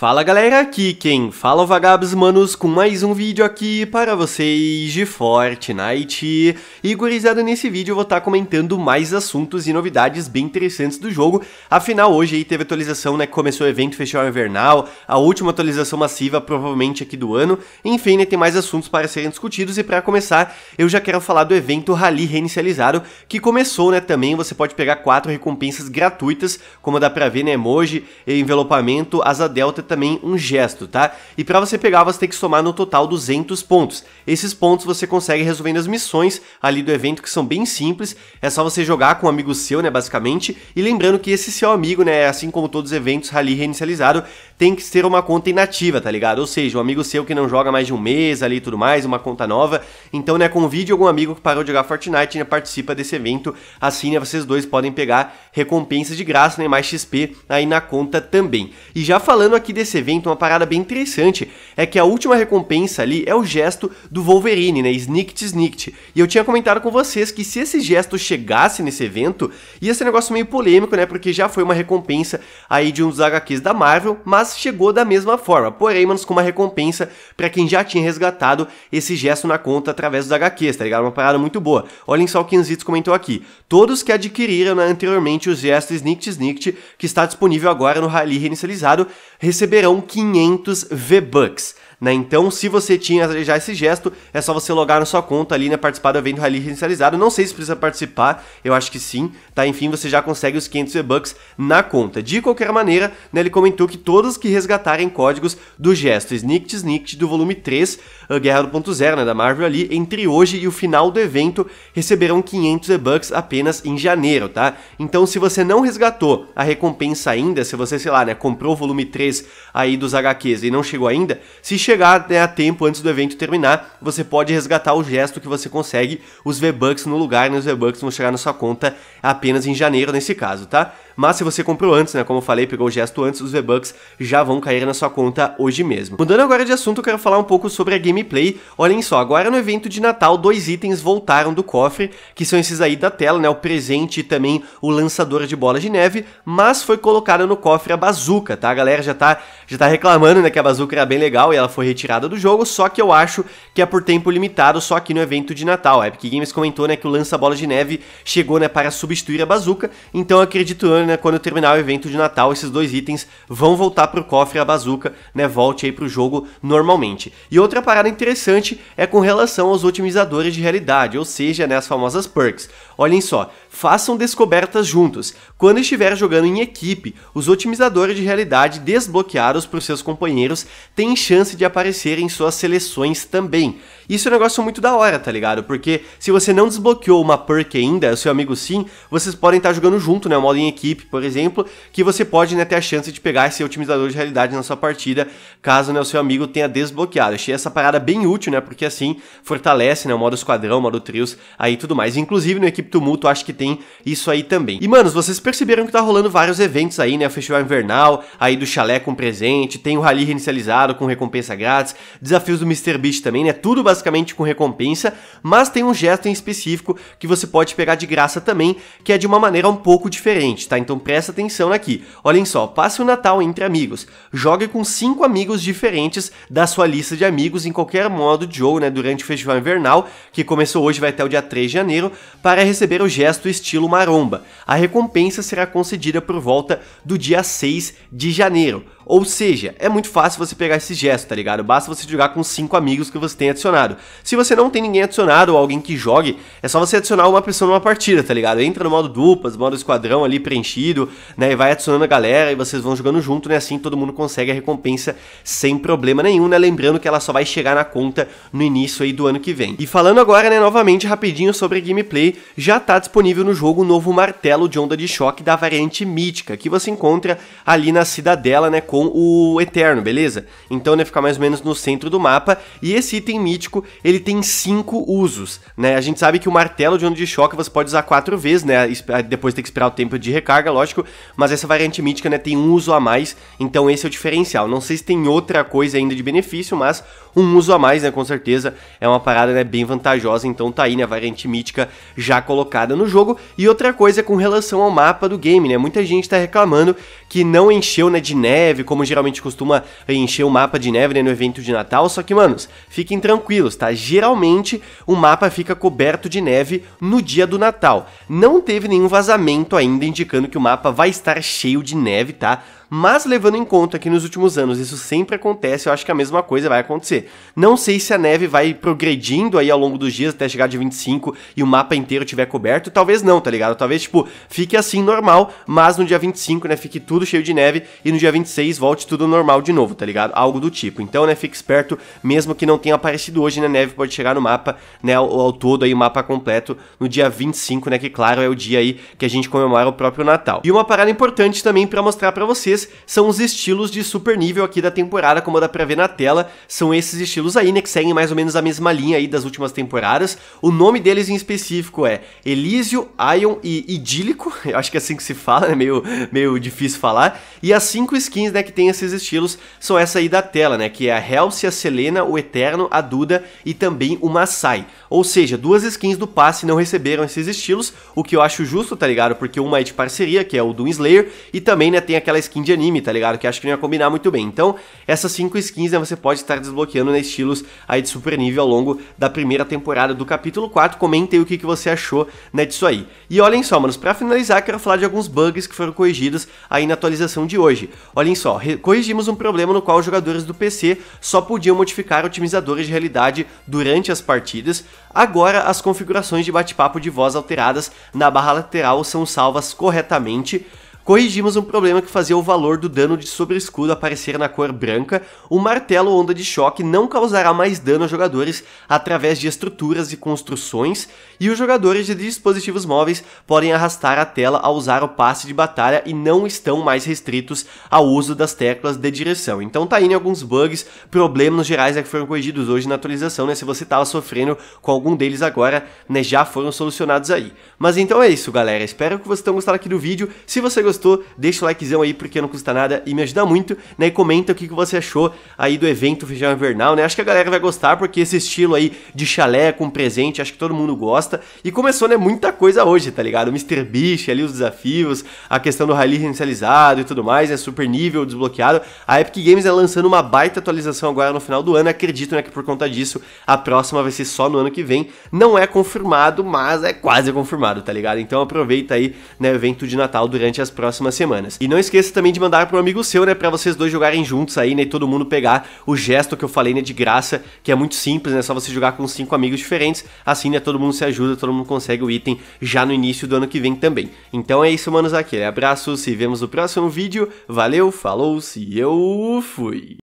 Fala galera, aqui quem fala é vagabos manos com mais um vídeo aqui para vocês de Fortnite E gurizada, nesse vídeo eu vou estar tá comentando mais assuntos e novidades bem interessantes do jogo Afinal hoje aí teve atualização, né, começou o evento Festival Invernal A última atualização massiva provavelmente aqui do ano Enfim, né, tem mais assuntos para serem discutidos E para começar, eu já quero falar do evento Rally Reinicializado Que começou, né, também você pode pegar quatro recompensas gratuitas Como dá pra ver, né, emoji, envelopamento, asa delta também um gesto, tá? E para você pegar, você tem que somar no total 200 pontos. Esses pontos você consegue resolvendo as missões ali do evento, que são bem simples. É só você jogar com um amigo seu, né, basicamente. E lembrando que esse seu amigo, né, assim como todos os eventos ali reinicializado, tem que ser uma conta inativa, tá ligado? Ou seja, um amigo seu que não joga mais de um mês ali e tudo mais, uma conta nova. Então, né, convide algum amigo que parou de jogar Fortnite e né, participa desse evento. Assim, né, vocês dois podem pegar recompensas de graça, né, mais XP aí na conta também. E já falando aqui desse evento uma parada bem interessante é que a última recompensa ali é o gesto do Wolverine, né? Snicked Snicked. E eu tinha comentado com vocês que se esse gesto chegasse nesse evento, ia ser um negócio meio polêmico, né? Porque já foi uma recompensa aí de um dos HQs da Marvel, mas chegou da mesma forma. Porém, manos, com uma recompensa para quem já tinha resgatado esse gesto na conta através dos HQs, tá ligado? Uma parada muito boa. Olhem só o que Inzitos comentou aqui. Todos que adquiriram né, anteriormente o gesto Snicked Snicked, que está disponível agora no Rally reinicializado, receberão 500 V-Bucks. Né? Então, se você tinha já esse gesto, é só você logar na sua conta ali, né? Participar do evento Rally Reinicializado. Não sei se precisa participar, eu acho que sim, tá? Enfim, você já consegue os 500 V-Bucks na conta. De qualquer maneira, né, ele comentou que todos que resgatarem códigos do gesto Snicked Snicked do volume 3, uh, Guerra do zero né, da Marvel ali, entre hoje e o final do evento, receberão 500 V-Bucks apenas em janeiro, tá? Então, se você não resgatou a recompensa ainda, se você, sei lá, né, comprou o volume 3 aí dos HQs e não chegou ainda, se chegar né, a tempo antes do evento terminar, você pode resgatar o gesto que você consegue, os V-Bucks no lugar, né? Os V-Bucks vão chegar na sua conta apenas em janeiro nesse caso, tá? Mas se você comprou antes, né, como eu falei, pegou o gesto antes, os V-Bucks já vão cair na sua conta hoje mesmo. Mudando agora de assunto, eu quero falar um pouco sobre a gameplay. Olhem só, agora no evento de Natal, dois itens voltaram do cofre, que são esses aí da tela, né, o presente e também o lançador de bola de neve, mas foi colocada no cofre a bazuca, tá? A galera já tá, já tá reclamando, né, que a bazuca era bem legal e ela foi retirada do jogo, só que eu acho que é por tempo limitado, só aqui no evento de Natal. A Epic Games comentou, né, que o lança-bola de neve chegou, né, para substituir a bazuca, então acredito né, né, quando terminar o evento de Natal, esses dois itens vão voltar pro cofre a bazuca, né, volte aí pro jogo normalmente. E outra parada interessante é com relação aos otimizadores de realidade, ou seja, né, as famosas perks. Olhem só, façam descobertas juntos. Quando estiver jogando em equipe, os otimizadores de realidade desbloqueados por seus companheiros têm chance de aparecer em suas seleções também. Isso é um negócio muito da hora, tá ligado? Porque se você não desbloqueou uma perk ainda, seu amigo sim, vocês podem estar jogando junto, né, o modo em equipe por exemplo, que você pode né, ter a chance de pegar esse otimizador de realidade na sua partida, caso né, o seu amigo tenha desbloqueado. Achei essa parada bem útil, né? Porque assim fortalece né, o modo esquadrão, o modo trios aí tudo mais. Inclusive no Equipe Tumulto acho que tem isso aí também. E manos, vocês perceberam que tá rolando vários eventos aí, né? O Festival Invernal, aí do chalé com presente, tem o Rally reinicializado com recompensa grátis, desafios do Mr. Beast também, né? Tudo basicamente com recompensa, mas tem um gesto em específico que você pode pegar de graça também, que é de uma maneira um pouco diferente, tá? Então presta atenção aqui. Olhem só, passe o Natal entre amigos. Jogue com cinco amigos diferentes da sua lista de amigos em qualquer modo de jogo, né, durante o Festival Invernal, que começou hoje vai até o dia 3 de janeiro, para receber o gesto estilo maromba. A recompensa será concedida por volta do dia 6 de janeiro. Ou seja, é muito fácil você pegar esse gesto, tá ligado? Basta você jogar com cinco amigos que você tem adicionado. Se você não tem ninguém adicionado ou alguém que jogue, é só você adicionar uma pessoa numa partida, tá ligado? Entra no modo duplas, modo esquadrão ali preenchido sentido, né? E vai adicionando a galera e vocês vão jogando junto, né? Assim todo mundo consegue a recompensa sem problema nenhum, né? Lembrando que ela só vai chegar na conta no início aí do ano que vem. E falando agora, né, novamente rapidinho sobre gameplay, já tá disponível no jogo o novo martelo de onda de choque da variante mítica, que você encontra ali na cidadela, né, com o Eterno, beleza? Então, né, fica mais ou menos no centro do mapa, e esse item mítico, ele tem cinco usos, né? A gente sabe que o martelo de onda de choque você pode usar quatro vezes, né, depois tem que esperar o tempo de recarga, lógico, mas essa variante mítica né, tem um uso a mais, então esse é o diferencial. Não sei se tem outra coisa ainda de benefício, mas um uso a mais, né, com certeza, é uma parada né, bem vantajosa, então tá aí, né, a variante mítica já colocada no jogo. E outra coisa com relação ao mapa do game, né, muita gente tá reclamando que não encheu, né, de neve, como geralmente costuma encher o mapa de neve, né, no evento de Natal, só que, manos, fiquem tranquilos, tá? Geralmente o mapa fica coberto de neve no dia do Natal. Não teve nenhum vazamento ainda indicando que o mapa vai estar cheio de neve, tá? Mas levando em conta que nos últimos anos isso sempre acontece, eu acho que a mesma coisa vai acontecer. Não sei se a neve vai progredindo aí ao longo dos dias até chegar de 25 e o mapa inteiro tiver coberto, talvez não, tá ligado? Talvez, tipo, fique assim normal, mas no dia 25, né, fique tudo cheio de neve e no dia 26 volte tudo normal de novo, tá ligado? Algo do tipo. Então, né, fique esperto, mesmo que não tenha aparecido hoje, né, neve pode chegar no mapa, né, ao, ao todo aí o mapa completo no dia 25, né, que claro, é o dia aí que a gente comemora o próprio Natal. E uma parada importante também para mostrar para vocês são os estilos de super nível aqui da temporada, como dá pra ver na tela. São esses estilos aí, né, que seguem mais ou menos a mesma linha aí das últimas temporadas. O nome deles em específico é Elísio, Ion e Idílico. Eu acho que é assim que se fala, é né? meio, meio difícil falar. E as cinco skins, né, que tem esses estilos são essa aí da tela, né, que é a Halsey, a Selena, o Eterno, a Duda e também o Masai. Ou seja, duas skins do passe não receberam esses estilos, o que eu acho justo, tá ligado? Porque uma é de parceria, que é o Doom Slayer, e também, né, tem aquela skin de de anime, tá ligado? Que acho que não ia combinar muito bem. Então, essas 5 skins, né, você pode estar desbloqueando, né, estilos aí de super nível ao longo da primeira temporada do capítulo 4. Comentem o que, que você achou, né, disso aí. E olhem só, manos, pra finalizar, quero falar de alguns bugs que foram corrigidos aí na atualização de hoje. Olhem só, corrigimos um problema no qual os jogadores do PC só podiam modificar otimizadores de realidade durante as partidas. Agora, as configurações de bate-papo de voz alteradas na barra lateral são salvas corretamente corrigimos um problema que fazia o valor do dano de sobre-escudo aparecer na cor branca, o martelo onda de choque não causará mais dano a jogadores através de estruturas e construções, e os jogadores de dispositivos móveis podem arrastar a tela ao usar o passe de batalha e não estão mais restritos ao uso das teclas de direção. Então tá indo né, alguns bugs, problemas gerais é que foram corrigidos hoje na atualização, né? Se você tava sofrendo com algum deles agora, né, já foram solucionados aí. Mas então é isso, galera. Espero que vocês tenham gostado aqui do vídeo. Se você gostou, gostou, deixa o likezão aí porque não custa nada e me ajuda muito, né? E comenta o que, que você achou aí do evento Feijão Invernal, né? Acho que a galera vai gostar porque esse estilo aí de chalé com presente, acho que todo mundo gosta. E começou, né, muita coisa hoje, tá ligado? O Mr. Beast ali, os desafios, a questão do rally reinicializado e tudo mais, né? Super nível desbloqueado. A Epic Games é lançando uma baita atualização agora no final do ano, acredito, né, que por conta disso a próxima vai ser só no ano que vem. Não é confirmado, mas é quase confirmado, tá ligado? Então aproveita aí, né, o evento de Natal durante as próximas semanas. E não esqueça também de mandar para um amigo seu, né, para vocês dois jogarem juntos aí, né, e todo mundo pegar o gesto que eu falei, né, de graça, que é muito simples, né, só você jogar com cinco amigos diferentes, assim, né, todo mundo se ajuda, todo mundo consegue o item já no início do ano que vem também. Então é isso, manos, aqui, abraço, se vemos no próximo vídeo, valeu, falou, se eu fui!